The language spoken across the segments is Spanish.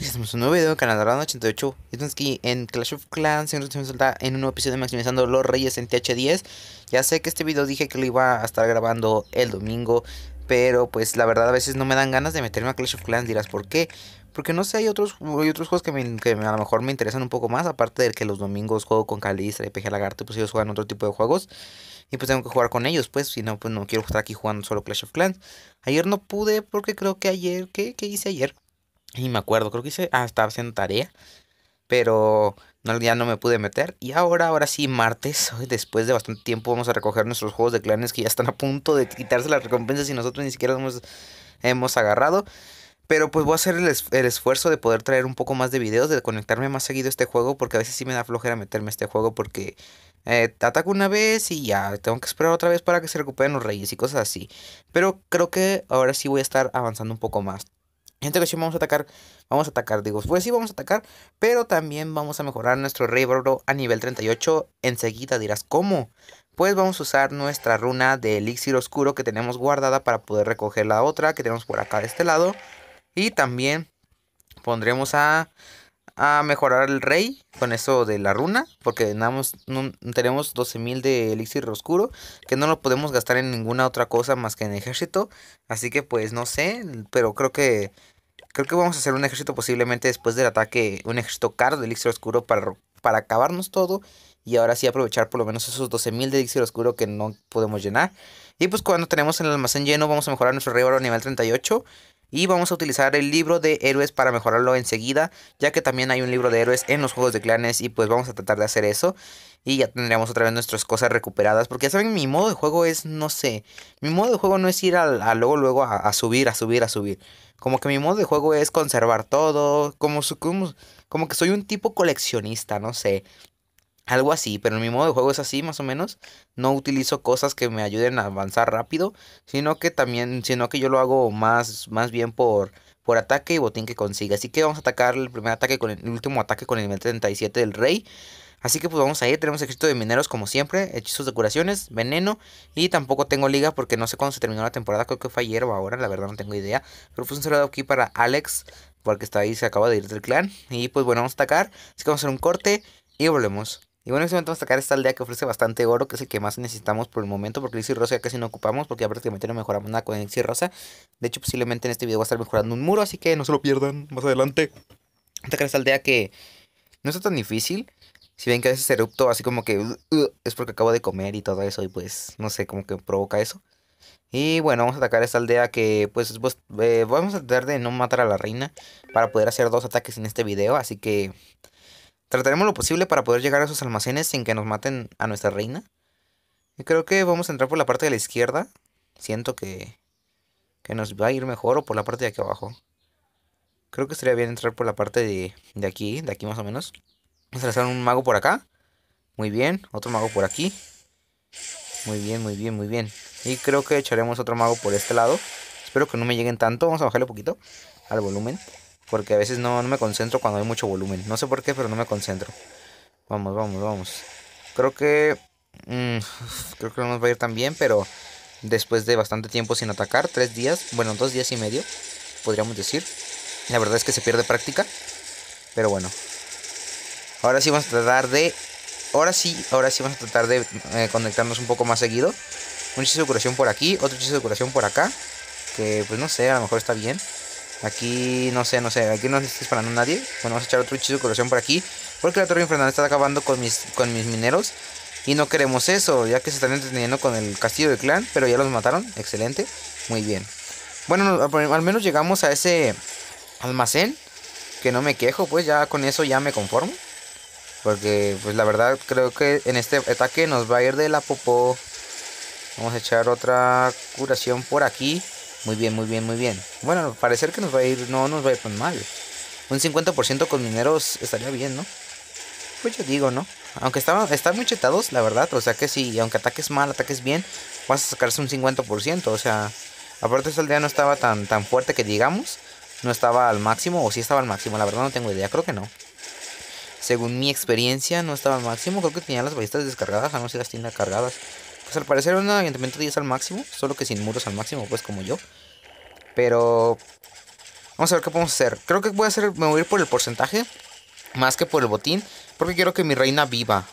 hicimos un nuevo video, canal de 88 entonces aquí en Clash of Clans, en un nuevo episodio de Maximizando los Reyes en TH10 Ya sé que este video dije que lo iba a estar grabando el domingo Pero pues la verdad a veces no me dan ganas de meterme a Clash of Clans, dirás ¿por qué? Porque no sé, hay otros, otros juegos que, a lo mejor me interesan un poco más Aparte de que los domingos juego con y PG Lagarto, pues ellos juegan otro tipo de juegos y pues tengo que jugar con ellos, pues, si no, pues no quiero estar aquí jugando solo Clash of Clans. Ayer no pude porque creo que ayer, ¿qué, ¿Qué hice ayer? Y me acuerdo, creo que hice, ah, estaba haciendo tarea, pero no, ya no me pude meter. Y ahora, ahora sí, martes, hoy después de bastante tiempo, vamos a recoger nuestros juegos de clanes que ya están a punto de quitarse las recompensas y nosotros ni siquiera hemos, hemos agarrado. Pero pues voy a hacer el, esfuerzo de poder traer un poco más de videos, de conectarme más seguido a este juego, porque a veces sí me da flojera meterme a este juego, porque te eh, ataco una vez y ya, tengo que esperar otra vez para que se recuperen los reyes y cosas así. Pero creo que ahora sí voy a estar avanzando un poco más gente que si vamos a atacar, vamos a atacar, digo, pues sí vamos a atacar, pero también vamos a mejorar nuestro rey Bro a nivel 38. Enseguida dirás, ¿cómo? Pues vamos a usar nuestra runa de elixir oscuro que tenemos guardada para poder recoger la otra que tenemos por acá de este lado. Y también pondremos a, a mejorar el rey con eso de la runa, porque tenemos 12.000 de elixir oscuro, que no lo podemos gastar en ninguna otra cosa más que en ejército. Así que pues no sé, pero creo que Creo que vamos a hacer un ejército posiblemente después del ataque, un ejército caro del Elixir Oscuro para, para acabarnos todo y ahora sí aprovechar por lo menos esos 12.000 de Dixie Oscuro que no podemos llenar. Y pues cuando tenemos el almacén lleno vamos a mejorar nuestro Rey a nivel 38 y vamos a utilizar el libro de héroes para mejorarlo enseguida, ya que también hay un libro de héroes en los juegos de clanes y pues vamos a tratar de hacer eso. Y ya tendríamos otra vez nuestras cosas recuperadas, porque ya saben, mi modo de juego es, no sé, mi modo de juego no es ir al luego, luego a, subir, a subir, a subir. Como que mi modo de juego es conservar todo, como, como, como que soy un tipo coleccionista, no sé. Algo así, pero en mi modo de juego es así más o menos. No utilizo cosas que me ayuden a avanzar rápido, sino que también, sino que yo lo hago más, más bien por, por ataque y botín que consiga. Así que vamos a atacar el primer ataque con el, último ataque con el nivel 37 del rey. Así que pues vamos a ir, tenemos éxito de mineros como siempre, hechizos de curaciones, veneno y tampoco tengo liga porque no sé cuándo se terminó la temporada, creo que fue ayer o ahora, la verdad no tengo idea. Pero pues un saludo aquí para Alex, porque está ahí, se acaba de ir del clan. Y pues bueno, vamos a atacar, así que vamos a hacer un corte y volvemos. Y bueno, en este momento vamos a atacar esta aldea que ofrece bastante oro, que es el que más necesitamos por el momento, porque el Rosa ya casi no ocupamos, porque ya prácticamente no mejoramos nada con el Rosa. De hecho, posiblemente en este video va a estar mejorando un muro, así que no se lo pierdan más adelante. Vamos a atacar esta aldea que no está tan difícil. Si ven que a veces erupto así como que uh, uh, es porque acabo de comer y todo eso, y pues no sé, como que provoca eso. Y bueno, vamos a atacar esta aldea que pues, eh, vamos a tratar de no matar a la reina para poder hacer dos ataques en este video, así que Trataremos lo posible para poder llegar a esos almacenes sin que nos maten a nuestra reina. Y creo que vamos a entrar por la parte de la izquierda. Siento que, que nos va a ir mejor o por la parte de aquí abajo. Creo que estaría bien entrar por la parte de, de aquí, de aquí más o menos. Vamos a un mago por acá. Muy bien, otro mago por aquí. Muy bien, muy bien, muy bien. Y creo que echaremos otro mago por este lado. Espero que no me lleguen tanto. Vamos a bajarle un poquito al volumen. Porque a veces no, me concentro cuando hay mucho volumen. No sé por qué, pero no me concentro. Vamos, vamos, vamos. Creo que... Mm, creo que no nos va a ir tan bien, pero después de bastante tiempo sin atacar, tres días, bueno, dos días y medio, podríamos decir. La verdad es que se pierde práctica, pero bueno. Ahora sí vamos a tratar de... Ahora sí, ahora sí vamos a tratar de eh, conectarnos un poco más seguido. Un hechizo de curación por aquí, otro hechizo de curación por acá. Que pues no sé, a lo mejor está bien. Aquí no sé, no sé. Aquí no está disparando nadie. Bueno, vamos a echar otro hechizo de curación por aquí. Porque la torre infernal está acabando con mis, con mis mineros. Y no queremos eso, ya que se están entreteniendo con el castillo de clan. Pero ya los mataron. Excelente. Muy bien. Bueno, al menos llegamos a ese almacén. Que no me quejo, pues ya con eso ya me conformo. Porque pues la verdad creo que en este ataque nos va a ir de la popó. Vamos a echar otra curación por aquí. Muy bien, muy bien, muy bien. Bueno, parecer que nos va a ir, no nos va a ir tan mal. Un 50% con mineros estaría bien, ¿no? Pues yo digo, ¿no? Aunque estaban, están muy chetados, la verdad. O sea que si, sí, aunque ataques mal, ataques bien, vas a sacarse un 50%. O sea, aparte esa aldea no estaba tan, tan fuerte que digamos. No estaba al máximo, o si sí estaba al máximo, la verdad no tengo idea, creo que no. Según mi experiencia, no estaba al máximo. Creo que tenía las ballestas descargadas, a no ser las tiendas cargadas. Pues, al parecer un ayuntamiento 10 al máximo, solo que sin muros al máximo, pues como yo. Pero vamos a ver qué podemos hacer. Creo que voy a hacer, me voy ir por el porcentaje, más que por el botín, porque quiero que mi reina viva.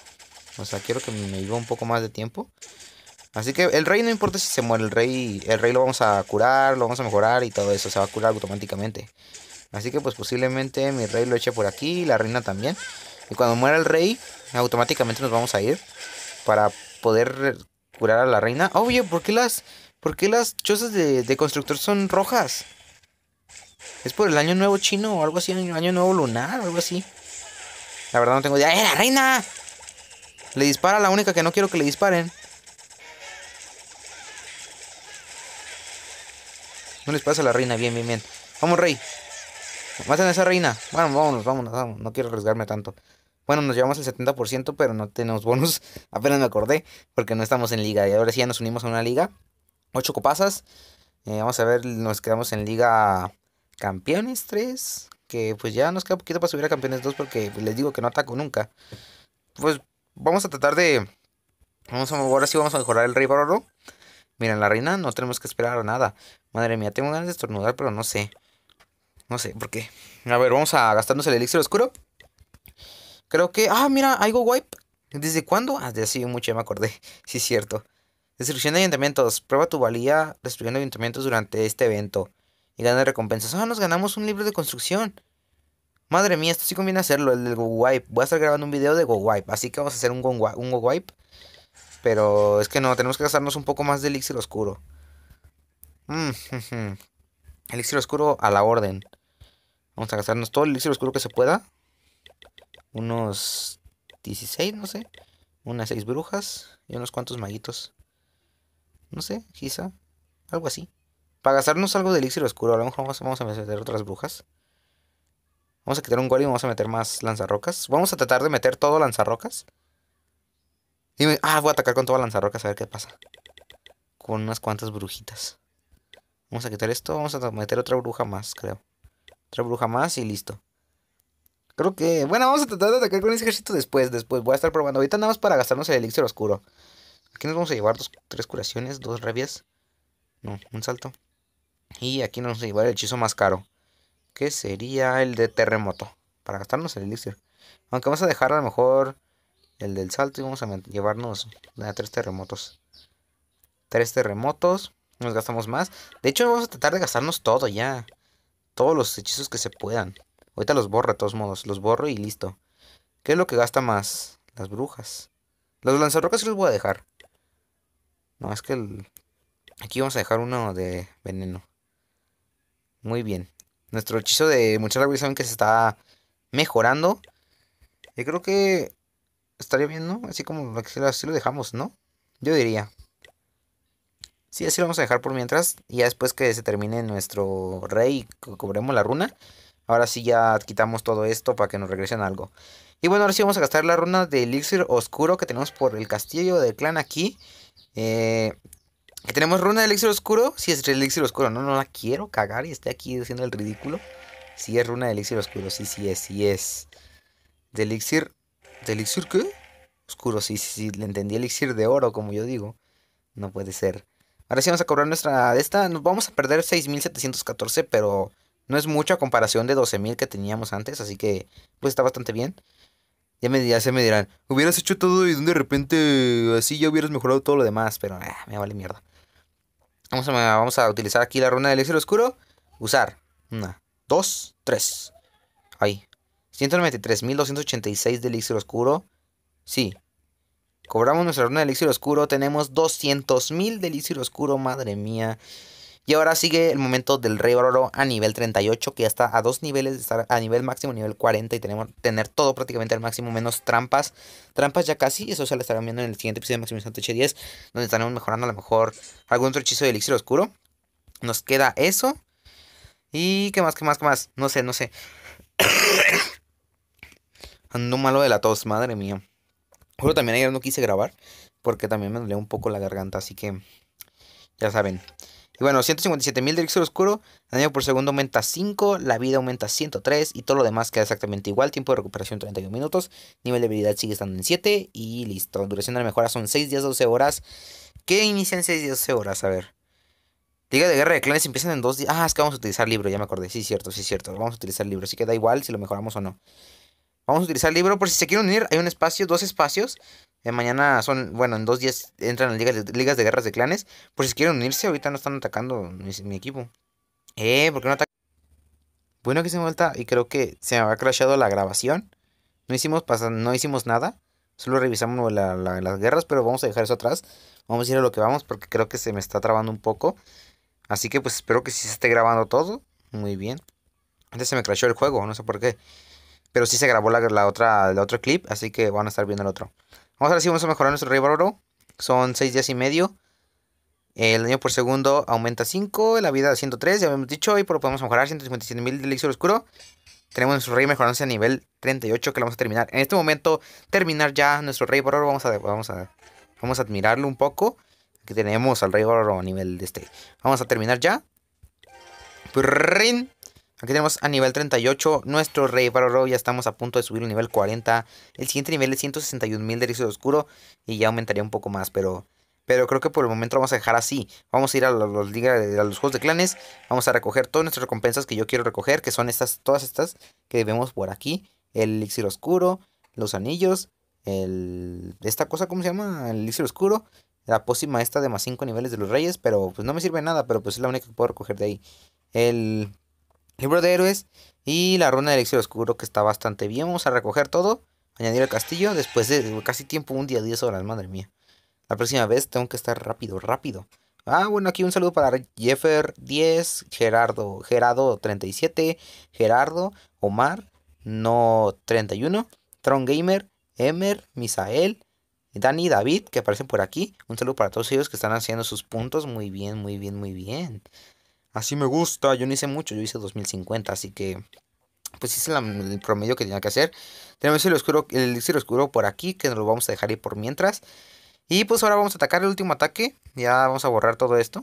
O sea, quiero que me viva un poco más de tiempo. Así que el rey no importa si se muere, el rey, el rey lo vamos a curar, lo vamos a mejorar y todo eso, se va a curar automáticamente. Así que pues posiblemente mi rey lo eche por aquí, Y la reina también. Y cuando muera el rey, automáticamente nos vamos a ir para poder curar a la reina. obvio ¿por qué las, por las chozas de, constructor son rojas? Es por el año nuevo chino o algo así, año, nuevo lunar, algo así. La verdad no tengo idea. ¡Eh, la reina! Le dispara a la única que no quiero que le disparen. No les pasa a la reina, bien, bien, bien. Vamos, rey. Maten a esa reina. Bueno, vámonos, vámonos. No quiero arriesgarme tanto. Bueno, nos llevamos el 70%, pero no tenemos bonus. Apenas me acordé, porque no estamos en liga. Y ahora sí ya nos unimos a una liga. Ocho copasas. Eh, vamos a ver, nos quedamos en liga campeones 3. Que pues ya nos queda poquito para subir a campeones 2 porque les digo que no ataco nunca. Pues vamos a tratar de... Vamos a, ahora sí vamos a mejorar el rey baroro. Miren, la reina no tenemos que esperar a nada. Madre mía, tengo ganas de estornudar, pero no sé. No sé por qué. A ver, vamos a gastarnos el elixir oscuro. Creo que. Ah, mira, Hay wipe. ¿Desde cuándo? Ah, de así, mucho ya me acordé. Sí, es cierto. Destrucción de ayuntamientos. Prueba tu valía destruyendo ayuntamientos durante este evento. Y gana recompensas. Ah, nos ganamos un libro de construcción. Madre mía, esto sí conviene hacerlo, el del Go Voy a estar grabando un video de GoWipe. Así que vamos a hacer un GoWipe. Wipe. Pero es que no, tenemos que gastarnos un poco más de Elixir Oscuro. Mm, elixir Oscuro a la orden. Vamos a gastarnos todo el Elixir Oscuro que se pueda unos 16, no sé, unas 6 brujas y unos cuantos maguitos. No sé, quizá, algo así. Para gastarnos algo de elixir oscuro, a lo mejor vamos a meter otras brujas. Vamos a quitar un guardia y vamos a meter más lanzarrocas. Vamos a tratar de meter todo lanzarrocas. Ah, voy a atacar con todo lanzarrocas a ver qué pasa. Con unas cuantas brujitas. Vamos a quitar esto. Vamos a meter otra bruja más, creo. Otra bruja más y listo. Creo que. Bueno, vamos a tratar de atacar con ese ejército después. Después voy a estar probando. Ahorita nada más para gastarnos el elixir oscuro. Aquí nos vamos a llevar tres curaciones, dos rabias. No, un salto. Y aquí nos vamos a llevar el hechizo más caro. Que sería el de terremoto. Para gastarnos el elixir. Aunque vamos a dejar a lo mejor el del salto y vamos a llevarnos tres terremotos. Tres terremotos. Nos gastamos más. De hecho, vamos a tratar de gastarnos todo ya. Todos los hechizos que se puedan. Ahorita los borro de todos modos, los borro y listo. ¿Qué es lo que gasta más? Las brujas. Los lanzarrocas los voy a dejar. No, es que aquí vamos a dejar uno de veneno. Muy bien. Nuestro hechizo de mucha saben que se está mejorando. Yo creo que estaría bien, ¿no? Así como así lo dejamos, ¿no? Yo diría. Sí, así lo vamos a dejar por mientras. Y ya después que se termine nuestro rey y cobremos la runa, Ahora sí ya quitamos todo esto para que nos regresen algo. Y bueno, ahora sí vamos a gastar la runa de elixir oscuro que tenemos por el castillo del clan aquí. Eh, tenemos runa de elixir oscuro. Si sí, es elixir oscuro, no, no la quiero cagar y esté aquí haciendo el ridículo. Si es runa de elixir oscuro, sí, sí es, sí es. De elixir... ¿De elixir qué? Oscuro, sí, sí, sí, le entendí elixir de oro, como yo digo. No puede ser. Ahora sí vamos a cobrar nuestra... De esta nos vamos a perder 6.714, pero no es mucha comparación de 12.000 que teníamos antes, así que pues está bastante bien. Ya me, se me dirán, hubieras hecho todo y de repente así ya hubieras mejorado todo lo demás, pero ah, me vale mierda. Vamos a, vamos a utilizar aquí la runa del elixir oscuro. Usar. Una, dos, tres. Ahí. 193.286 de elixir oscuro. Sí. Cobramos nuestra runa de elixir oscuro. Tenemos 200.000 de elixir oscuro. Madre mía. Y ahora sigue el momento del Rey oro a nivel 38, que ya está a dos niveles a nivel máximo, nivel 40, y tenemos tener todo prácticamente al máximo, menos trampas. Trampas ya casi, eso se lo estarán viendo en el siguiente episodio de Maximizante H10, donde estaremos mejorando a lo mejor algún otro hechizo de elixir oscuro. Nos queda eso. Y qué más, qué más, qué más. No sé, no sé. Ando malo de la tos, madre mía. Pero también ayer no quise grabar porque también me dolía un poco la garganta, así que ya saben. Y bueno, 157.000 de Elixir Oscuro, daño por segundo aumenta 5, la vida aumenta 103 y todo lo demás queda exactamente igual. Tiempo de recuperación 31 minutos, nivel de habilidad sigue estando en 7 y listo. Duración de la mejora son 6 días, 12 horas. ¿Qué inician 6 días, 12 horas? A ver. Liga de Guerra de Clanes empiezan en 2 días. Ah, es que vamos a utilizar libro, ya me acordé. Sí, cierto, sí, es cierto. Vamos a utilizar libro, así que da igual si lo mejoramos o no. Vamos a utilizar el libro por si se quieren unir. Hay un espacio, dos espacios. Eh, mañana son, bueno, en dos días entran en ligas de, guerras de clanes. Por si quieren unirse, ahorita no están atacando mi, equipo. Eh, ¿por qué no atacan? Bueno, que se me vuelta y creo que se me ha crashado la grabación. No hicimos, no hicimos nada. Solo revisamos las guerras, pero vamos a dejar eso atrás. Vamos a ir a lo que vamos porque creo que se me está trabando un poco. Así que pues espero que sí se esté grabando todo. Muy bien. Antes se me crashó el juego, no sé por qué. Pero sí se grabó la, la otra, el otro clip, así que van a estar viendo el otro. Vamos a ver si vamos a mejorar nuestro Rey Bárbaro. Son 6 días y medio. El daño por segundo aumenta 5. La vida 103, ya hemos dicho. Y por podemos mejorar. 157.000 de elixir oscuro. Tenemos nuestro rey mejorándose a nivel 38 que lo vamos a terminar. En este momento, terminar ya nuestro rey bárbaro. Vamos a, vamos a, vamos a admirarlo un poco. Aquí tenemos al rey bárbaro a nivel de este. Vamos a terminar ya. Aquí tenemos a nivel 38 nuestro rey Baroro, ya estamos a punto de subir al nivel 40. El siguiente nivel es 161.000 de elixir Oscuro y ya aumentaría un poco más, pero, pero creo que por el momento lo vamos a dejar así. Vamos a ir a los, a los juegos de clanes, vamos a recoger todas nuestras recompensas que yo quiero recoger, que son estas, todas estas que vemos por aquí. El elixir oscuro, los anillos, el, esta cosa, ¿cómo se llama? El elixir oscuro. La pócima esta de más 5 niveles de los reyes, pero pues no me sirve nada, pero pues es la única que puedo recoger de ahí. El Libro de héroes y la runa de elixir oscuro que está bastante bien. Vamos a recoger todo, añadir el castillo después de casi tiempo, un día, 10 horas, madre mía. La próxima vez tengo que estar rápido, rápido. Ah, bueno, aquí un saludo para Jeffer 10, Gerardo, Gerardo 37, Gerardo, Omar, no 31, Tron Gamer, Emer, Misael, Dani, David, que aparecen por aquí. Un saludo para todos ellos que están haciendo sus puntos. Muy bien, muy bien, muy bien así me gusta. Yo no hice mucho, yo hice 2050, así que pues hice el promedio que tenía que hacer. Tenemos el oscuro, el elixir oscuro por aquí, que nos lo vamos a dejar ahí por mientras. Y pues ahora vamos a atacar el último ataque. Ya vamos a borrar todo esto.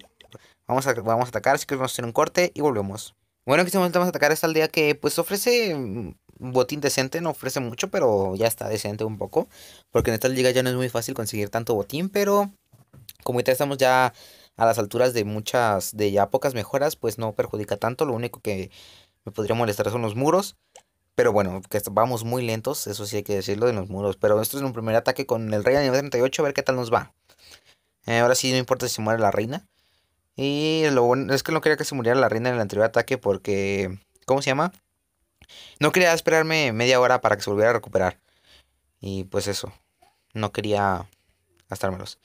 Vamos a, vamos a atacar, así que vamos a hacer un corte y volvemos. Bueno, aquí este momento vamos a atacar esta aldea que pues ofrece un mm, botín decente, no ofrece mucho, pero ya está decente un poco. Porque en esta liga ya no es muy fácil conseguir tanto botín, pero como ya estamos ya a las alturas de muchas, de ya pocas mejoras, pues no perjudica tanto. Lo único que me podría molestar son los muros. Pero bueno, que vamos muy lentos, eso sí hay que decirlo, de los muros. Pero esto es un primer ataque con el rey a nivel 38, a ver qué tal nos va. Eh, ahora sí, no importa si se muere la reina. Y lo bueno es que no quería que se muriera la reina en el anterior ataque porque... ¿Cómo se llama? No quería esperarme media hora para que se volviera a recuperar. Y pues eso. No quería gastármelos.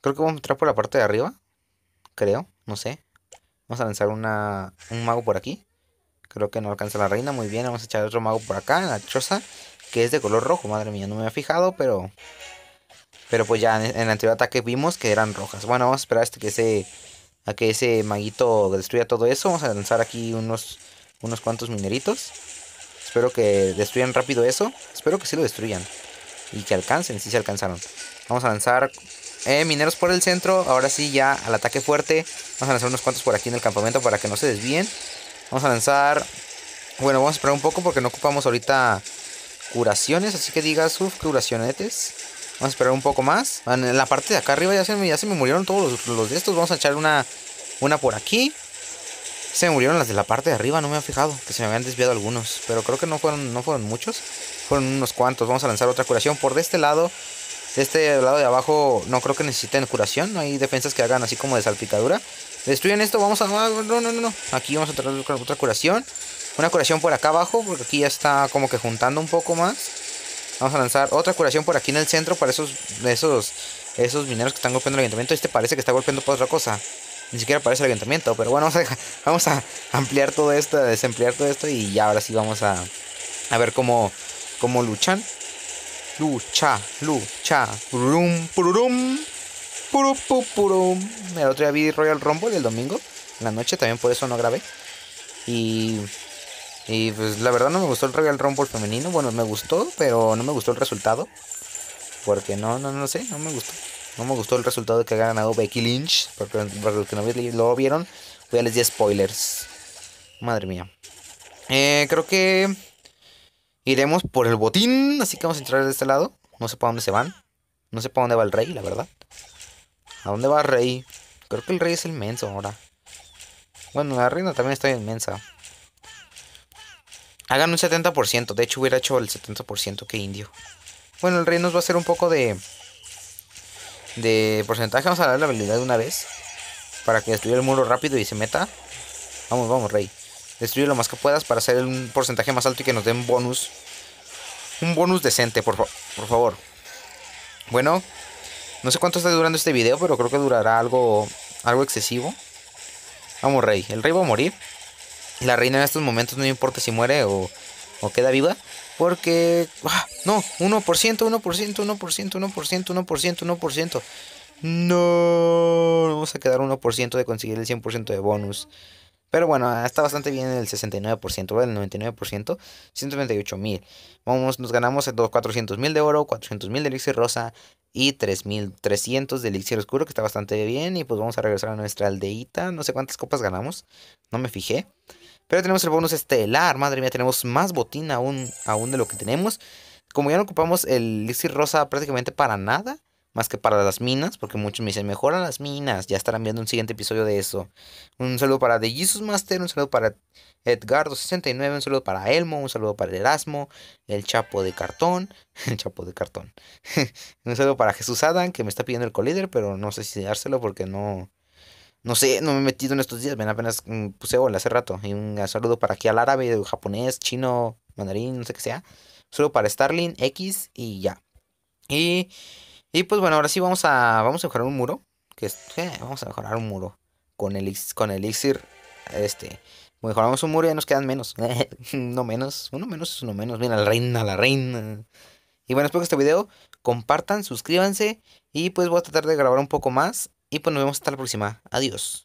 Creo que vamos a entrar por la parte de arriba creo, no sé. Vamos a lanzar una, un mago por aquí. Creo que no alcanza la reina, muy bien. Vamos a echar otro mago por acá, en la choza, que es de color rojo. Madre mía, no me había fijado, pero... Pero pues ya en, el anterior ataque vimos que eran rojas. Bueno, vamos a esperar hasta que ese, a que ese maguito destruya todo eso. Vamos a lanzar aquí unos, unos cuantos mineritos. Espero que destruyan rápido eso. Espero que sí lo destruyan. Y que alcancen, sí se alcanzaron. Vamos a lanzar eh, mineros por el centro. Ahora sí, ya al ataque fuerte. Vamos a lanzar unos cuantos por aquí en el campamento para que no se desvíen. Vamos a lanzar. Bueno, vamos a esperar un poco porque no ocupamos ahorita curaciones. Así que diga sus curacionetes. Vamos a esperar un poco más. En la parte de acá arriba ya se, ya se me murieron todos los, de estos. Vamos a echar una, una por aquí. Se me murieron las de la parte de arriba, no me han fijado. Que se me habían desviado algunos. Pero creo que no fueron, no fueron muchos. Fueron unos cuantos. Vamos a lanzar otra curación por de este lado este lado de abajo no creo que necesiten curación. No hay defensas que hagan así como de salpicadura. Destruyen esto, vamos a... No, no, no, no. Aquí vamos a traer otra curación. Una curación por acá abajo, porque aquí ya está como que juntando un poco más. Vamos a lanzar otra curación por aquí en el centro para esos esos esos mineros que están golpeando el ayuntamiento. Este parece que está golpeando por otra cosa. Ni siquiera parece el ayuntamiento, pero bueno, vamos a, ampliar todo esto, desemplear todo esto y ya ahora sí vamos a, a ver cómo, cómo luchan lucha, lucha, purum, purum, purupu, purum. El otro día vi Royal Rumble el domingo, en la noche, también por eso no grabé. Y, y pues la verdad no me gustó el Royal Rumble femenino. Bueno, me gustó, pero no me gustó el resultado. Porque no, no, no sé, no me gustó. No me gustó el resultado que ha ganado Becky Lynch. Porque para los que no lo vieron, voy a les di spoilers. Madre mía. Eh, creo que Iremos por el botín, así que vamos a entrar de este lado. No sé para dónde se van. No sé para dónde va el rey, la verdad. ¿A dónde va el rey? Creo que el rey es el menso ahora. Bueno, la reina también está inmensa. Hagan un 70%. De hecho, hubiera hecho el 70% que indio. Bueno, el rey nos va a hacer un poco de... De porcentaje. Vamos a dar la habilidad de una vez. Para que destruya el muro rápido y se meta. Vamos, vamos, rey. Destruye lo más que puedas para hacer un porcentaje más alto y que nos den bonus. Un bonus decente, por, favor. por favor. Bueno, no sé cuánto está durando este video, pero creo que durará algo, algo excesivo. Vamos, rey. El rey va a morir. La reina en estos momentos no importa si muere o, queda viva. Porque... ¡Ah! No, 1%, 1%, 1%, 1%, 1%, 1%. No, vamos a quedar 1% de conseguir el 100% de bonus. Pero bueno, ah, está bastante bien el 69%, el 99%, 128.000. Vamos, nos ganamos 400.000 de oro, 400.000 de elixir rosa y 3.300 de elixir oscuro, que está bastante bien. Y pues vamos a regresar a nuestra aldeita. No sé cuántas copas ganamos, no me fijé. Pero tenemos el bonus estelar, madre mía, tenemos más botín aún, aún de lo que tenemos. Como ya no ocupamos el elixir rosa prácticamente para nada, más que para las minas, porque muchos me dicen, mejoran las minas, ya estarán viendo un siguiente episodio de eso. Un saludo para The Jesus Master, un saludo para Edgardo69, un saludo para Elmo, un saludo para Erasmo, el Chapo de Cartón, el Chapo de Cartón. un saludo para Jesús Adam, que me está pidiendo el colíder, pero no sé si dárselo porque no... No sé, no me he metido en estos días, ven, apenas mm, puse hola hace rato. Y un saludo para aquí al árabe, japonés, chino, mandarín, no sé qué sea. Un saludo para Starling X y ya. Y y pues bueno, ahora sí vamos a, vamos a mejorar un muro. Que eh, vamos a mejorar un muro. Con el, con elixir. Este. Mejoramos un muro y ya nos quedan menos. no menos. Uno menos es uno menos. Mira, la reina, la reina. Y bueno, espero que este video compartan, suscríbanse. Y pues voy a tratar de grabar un poco más. Y pues nos vemos hasta la próxima. Adiós.